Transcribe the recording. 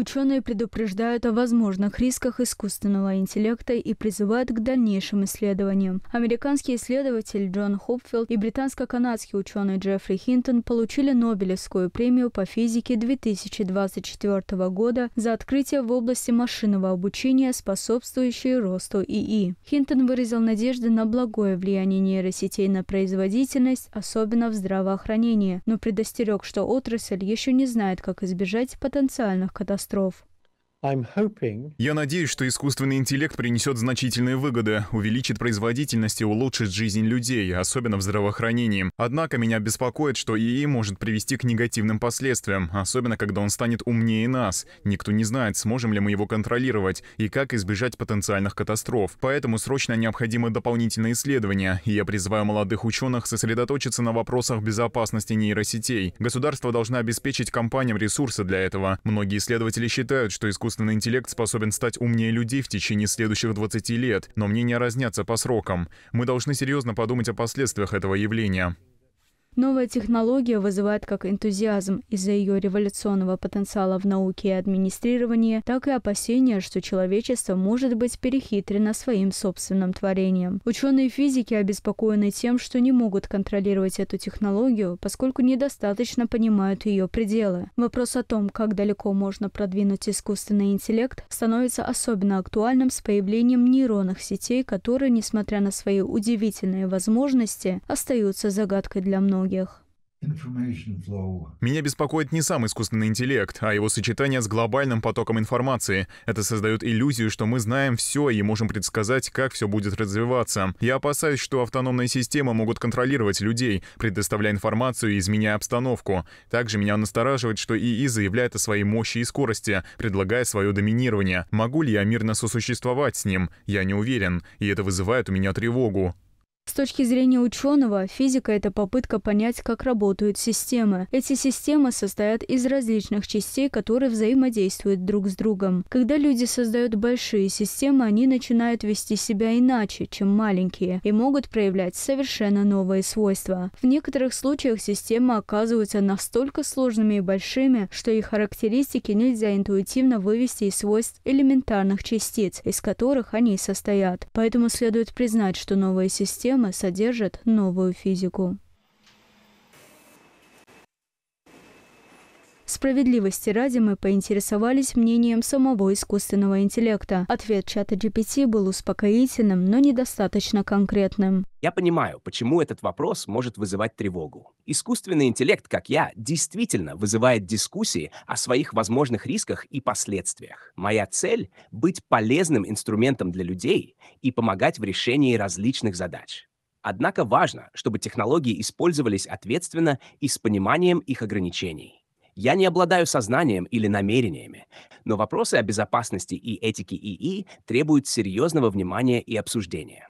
Ученые предупреждают о возможных рисках искусственного интеллекта и призывают к дальнейшим исследованиям. Американский исследователь Джон Хопфилд и британско-канадский ученый Джеффри Хинтон получили Нобелевскую премию по физике 2024 года за открытие в области машинного обучения, способствующее росту ИИ. Хинтон выразил надежды на благое влияние нейросетей на производительность, особенно в здравоохранении, но предостерег, что отрасль еще не знает, как избежать потенциальных катастроф костров. Я надеюсь, что искусственный интеллект принесет значительные выгоды, увеличит производительность и улучшит жизнь людей, особенно в здравоохранении. Однако меня беспокоит, что ИИ может привести к негативным последствиям, особенно когда он станет умнее нас. Никто не знает, сможем ли мы его контролировать и как избежать потенциальных катастроф. Поэтому срочно необходимы дополнительные исследования, и я призываю молодых ученых сосредоточиться на вопросах безопасности нейросетей. Государство должно обеспечить компаниям ресурсы для этого. Многие исследователи считают, что искусственный искусственный интеллект способен стать умнее людей в течение следующих 20 лет, но мнения разнятся по срокам. Мы должны серьезно подумать о последствиях этого явления. Новая технология вызывает как энтузиазм из-за ее революционного потенциала в науке и администрировании, так и опасения, что человечество может быть перехитрено своим собственным творением. Ученые-физики обеспокоены тем, что не могут контролировать эту технологию, поскольку недостаточно понимают ее пределы. Вопрос о том, как далеко можно продвинуть искусственный интеллект, становится особенно актуальным с появлением нейронных сетей, которые, несмотря на свои удивительные возможности, остаются загадкой для многих многих. Меня беспокоит не сам искусственный интеллект, а его сочетание с глобальным потоком информации. Это создает иллюзию, что мы знаем все и можем предсказать, как все будет развиваться. Я опасаюсь, что автономные системы могут контролировать людей, предоставляя информацию и изменяя обстановку. Также меня настораживает, что ИИ заявляет о своей мощи и скорости, предлагая свое доминирование. Могу ли я мирно сосуществовать с ним? Я не уверен, и это вызывает у меня тревогу. С точки зрения ученого, физика – это попытка понять, как работают системы. Эти системы состоят из различных частей, которые взаимодействуют друг с другом. Когда люди создают большие системы, они начинают вести себя иначе, чем маленькие, и могут проявлять совершенно новые свойства. В некоторых случаях системы оказываются настолько сложными и большими, что их характеристики нельзя интуитивно вывести из свойств элементарных частиц, из которых они состоят. Поэтому следует признать, что новые системы системы содержит новую физику. Справедливости ради мы поинтересовались мнением самого искусственного интеллекта. Ответ чата GPT был успокоительным, но недостаточно конкретным. Я понимаю, почему этот вопрос может вызывать тревогу. Искусственный интеллект, как я, действительно вызывает дискуссии о своих возможных рисках и последствиях. Моя цель — быть полезным инструментом для людей и помогать в решении различных задач. Однако важно, чтобы технологии использовались ответственно и с пониманием их ограничений. Я не обладаю сознанием или намерениями, но вопросы о безопасности и этике ИИ требуют серьезного внимания и обсуждения.